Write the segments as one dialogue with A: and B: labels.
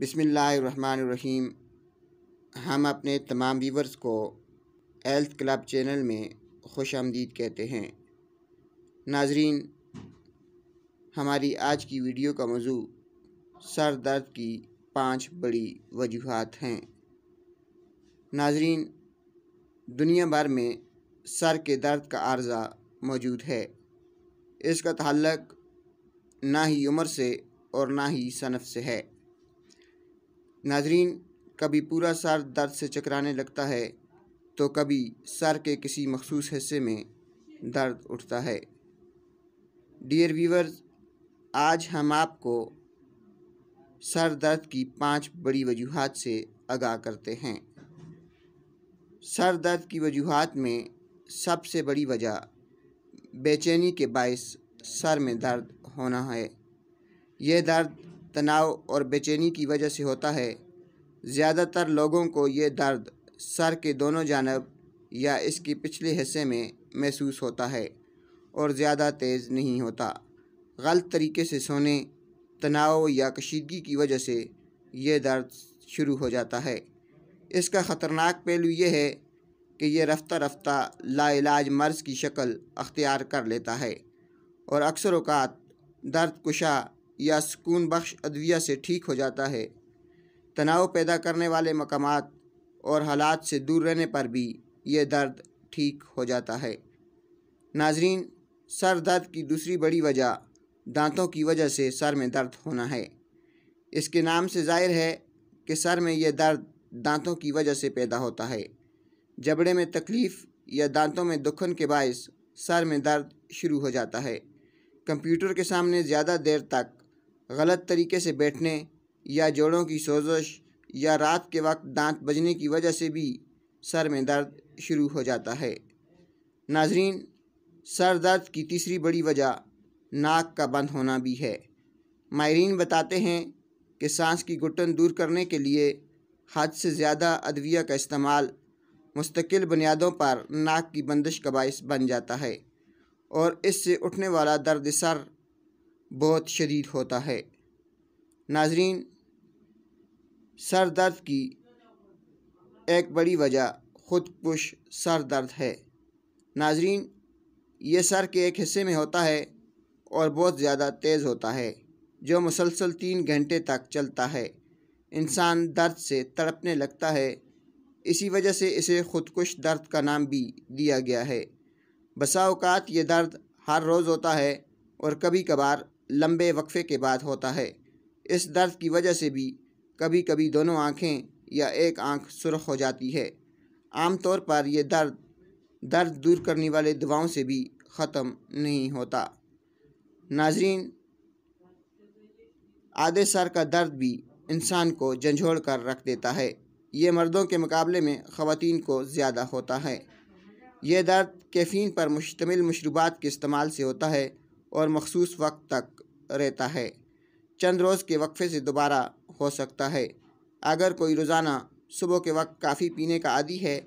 A: बिसमीम हम अपने तमाम व्यूवर्स को एल्थ क्लब चैनल में खुश आमदीद कहते हैं नाजरीन हमारी आज की वीडियो का मौजू सर दर्द की पांच बड़ी वजूहत हैं नाजरीन दुनिया भर में सर के दर्द का आर्जा मौजूद है इसका तल्लक ना ही उम्र से और ना ही सनफ से है नाजरीन कभी पूरा सर दर्द से चकराने लगता है तो कभी सर के किसी मखसूस हिस्से में दर्द उठता है डियर व्यूवर्स आज हम आपको सर दर्द की पांच बड़ी वजूहत से आगाह करते हैं सर दर्द की वजूहत में सबसे बड़ी वजह बेचैनी के बायस सर में दर्द होना है यह दर्द तनाव और बेचैनी की वजह से होता है ज़्यादातर लोगों को ये दर्द सर के दोनों जानब या इसके पिछले हिस्से में महसूस होता है और ज़्यादा तेज़ नहीं होता गलत तरीके से सोने तनाव या कशीदगी की वजह से ये दर्द शुरू हो जाता है इसका ख़तरनाक पहलू यह है कि यह रफ्ता रफ्ता लाइलाज मर्ज़ की शक्ल अख्तियार कर लेता है और अक्सर अवकात दर्द कुशा या सुकून बख्श अद्विया से ठीक हो जाता है तनाव पैदा करने वाले मकाम और हालात से दूर रहने पर भी यह दर्द ठीक हो जाता है नाजरीन सर दर्द की दूसरी बड़ी वजह दांतों की वजह से सर में दर्द होना है इसके नाम से जाहिर है कि सर में यह दर्द दांतों की वजह से पैदा होता है जबड़े में तकलीफ़ या दांतों में दुखन के बायस सर में दर्द शुरू हो जाता है कंप्यूटर के सामने ज़्यादा देर तक गलत तरीके से बैठने या जोड़ों की सोजश या रात के वक्त दांत बजने की वजह से भी सर में दर्द शुरू हो जाता है नाजरीन सर दर्द की तीसरी बड़ी वजह नाक का बंद होना भी है माहरीन बताते हैं कि सांस की घुटन दूर करने के लिए हद से ज़्यादा अदविया का इस्तेमाल मुस्तकिल बुनियादों पर नाक की बंदिश का बायस बन जाता है और इससे उठने वाला दर्द सर बहुत शदीद होता है नाजरीन सर दर्द की एक बड़ी वजह खुदकुश सर दर्द है नाजरीन ये सर के एक हिस्से में होता है और बहुत ज़्यादा तेज़ होता है जो मुसलसल तीन घंटे तक चलता है इंसान दर्द से तड़पने लगता है इसी वजह से इसे खुदकुश दर्द का नाम भी दिया गया है बसा अवकात ये दर्द हर रोज़ होता है और कभी कभार लंबे वक्फे के बाद होता है इस दर्द की वजह से भी कभी कभी दोनों आँखें या एक आँख सुरख हो जाती है आमतौर पर यह दर्द दर्द दूर करने वाले दवाओं से भी ख़त्म नहीं होता नाजरीन आधे सर का दर्द भी इंसान को झंझोड़ कर रख देता है ये मर्दों के मुकाबले में ख़वान को ज़्यादा होता है यह दर्द कैफीन पर मुश्तमिल मशरूबात के इस्तेमाल से होता है और मखसूस वक्त तक रहता है चंद रोज़ के वक्फे से दोबारा हो सकता है अगर कोई रोज़ाना सुबह के वक्त काफ़ी पीने का आदि है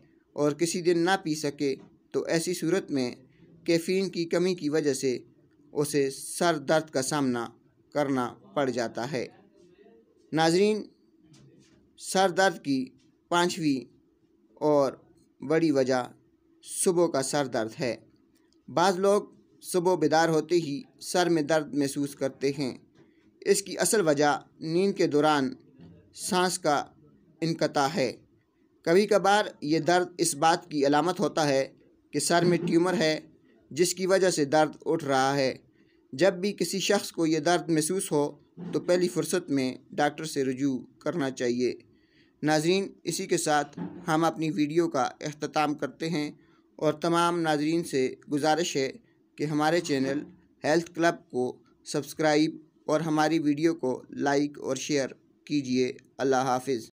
A: और किसी दिन ना पी सके तो ऐसी सूरत में कैफीन की कमी की वजह से उसे सर दर्द का सामना करना पड़ जाता है नाजरीन सर दर्द की पाँचवीं और बड़ी वजह सुबह का सर दर्द है बाज़ लोग सुबह बेदार होते ही सर में दर्द महसूस करते हैं इसकी असल वजह नींद के दौरान सांस का इनकता है कभी कभार ये दर्द इस बात की अलामत होता है कि सर में ट्यूमर है जिसकी वजह से दर्द उठ रहा है जब भी किसी शख्स को यह दर्द महसूस हो तो पहली फुर्सत में डॉक्टर से रजू करना चाहिए नाजरीन इसी के साथ हम अपनी वीडियो का अख्ताम करते हैं और तमाम नाजरीन से गुजारिश है कि हमारे चैनल हेल्थ क्लब को सब्सक्राइब और हमारी वीडियो को लाइक और शेयर कीजिए अल्लाह हाफिज़